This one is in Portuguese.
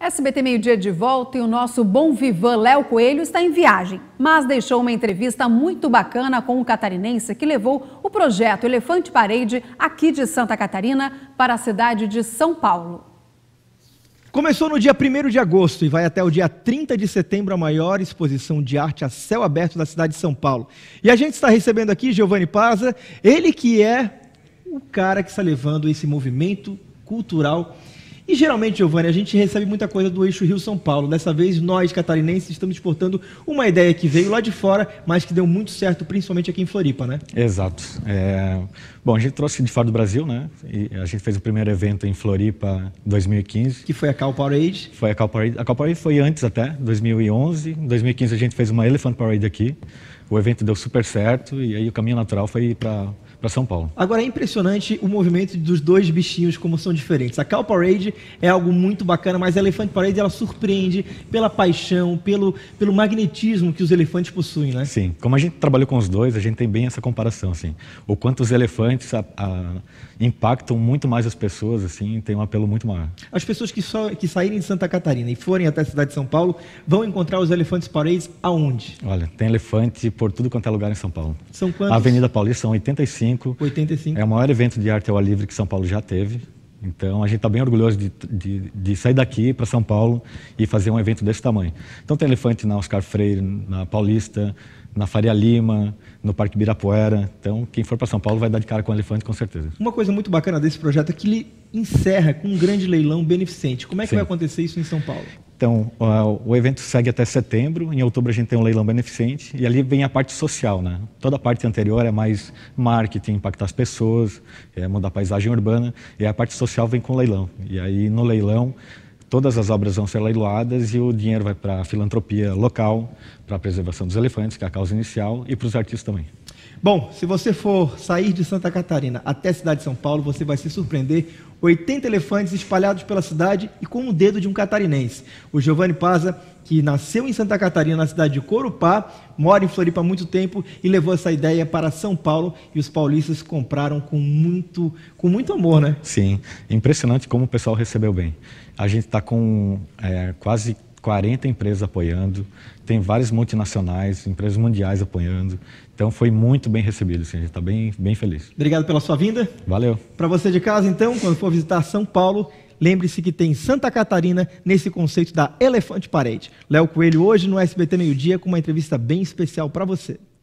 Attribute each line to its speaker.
Speaker 1: SBT Meio Dia de volta e o nosso bom vivan Léo Coelho está em viagem, mas deixou uma entrevista muito bacana com o um catarinense que levou o projeto Elefante Parede aqui de Santa Catarina para a cidade de São Paulo. Começou no dia 1 de agosto e vai até o dia 30 de setembro a maior exposição de arte a céu aberto da cidade de São Paulo. E a gente está recebendo aqui Giovanni Paza, ele que é o cara que está levando esse movimento cultural e geralmente, Giovanni, a gente recebe muita coisa do eixo Rio-São Paulo. Dessa vez, nós, catarinenses, estamos exportando uma ideia que veio lá de fora, mas que deu muito certo, principalmente aqui em Floripa, né?
Speaker 2: Exato. É... Bom, a gente trouxe de fora do Brasil, né? E a gente fez o primeiro evento em Floripa 2015. Que foi a Cal Parade? Foi a Cal Parade. A Cal Parade foi antes até, 2011. Em 2015 a gente fez uma Elephant Parade aqui. O evento deu super certo e aí o caminho natural foi para para São Paulo.
Speaker 1: Agora é impressionante o movimento dos dois bichinhos como são diferentes. A Cal Parade é algo muito bacana, mas a Elefante Parade ela surpreende pela paixão, pelo, pelo magnetismo que os elefantes possuem,
Speaker 2: né? Sim. Como a gente trabalhou com os dois, a gente tem bem essa comparação, assim. O quanto os elefantes a, a, impactam muito mais as pessoas, assim, tem um apelo muito maior.
Speaker 1: As pessoas que só que saírem de Santa Catarina e forem até a cidade de São Paulo vão encontrar os elefantes parades aonde?
Speaker 2: Olha, tem elefante por tudo quanto é lugar em São Paulo.
Speaker 1: São quantos? A Avenida
Speaker 2: Paulista são 85 85. 85. É o maior evento de arte ao ar livre que São Paulo já teve. Então a gente está bem orgulhoso de, de, de sair daqui para São Paulo e fazer um evento desse tamanho. Então tem elefante na Oscar Freire, na Paulista, na Faria Lima, no Parque Birapuera. Então quem for para São Paulo vai dar de cara com elefante com certeza.
Speaker 1: Uma coisa muito bacana desse projeto é que ele encerra com um grande leilão beneficente. Como é que Sim. vai acontecer isso em São Paulo?
Speaker 2: Então, o evento segue até setembro. Em outubro, a gente tem um leilão beneficente. E ali vem a parte social, né? Toda a parte anterior é mais marketing, impactar as pessoas, é mudar a paisagem urbana. E a parte social vem com o leilão. E aí, no leilão, todas as obras vão ser leiloadas e o dinheiro vai para a filantropia local, para a preservação dos elefantes, que é a causa inicial, e para os artistas também.
Speaker 1: Bom, se você for sair de Santa Catarina até a cidade de São Paulo, você vai se surpreender. 80 elefantes espalhados pela cidade e com o dedo de um catarinense. O Giovanni Paza, que nasceu em Santa Catarina, na cidade de Corupá, mora em Floripa há muito tempo e levou essa ideia para São Paulo e os paulistas compraram com muito,
Speaker 2: com muito amor, né? Sim, impressionante como o pessoal recebeu bem. A gente está com é, quase 40 empresas apoiando, tem várias multinacionais, empresas mundiais apoiando. Então foi muito bem recebido, assim, a gente está bem, bem feliz.
Speaker 1: Obrigado pela sua vinda. Valeu. Para você de casa, então, quando for visitar São Paulo, lembre-se que tem Santa Catarina nesse conceito da Elefante Parede. Léo Coelho hoje no SBT Meio Dia com uma entrevista bem especial para você.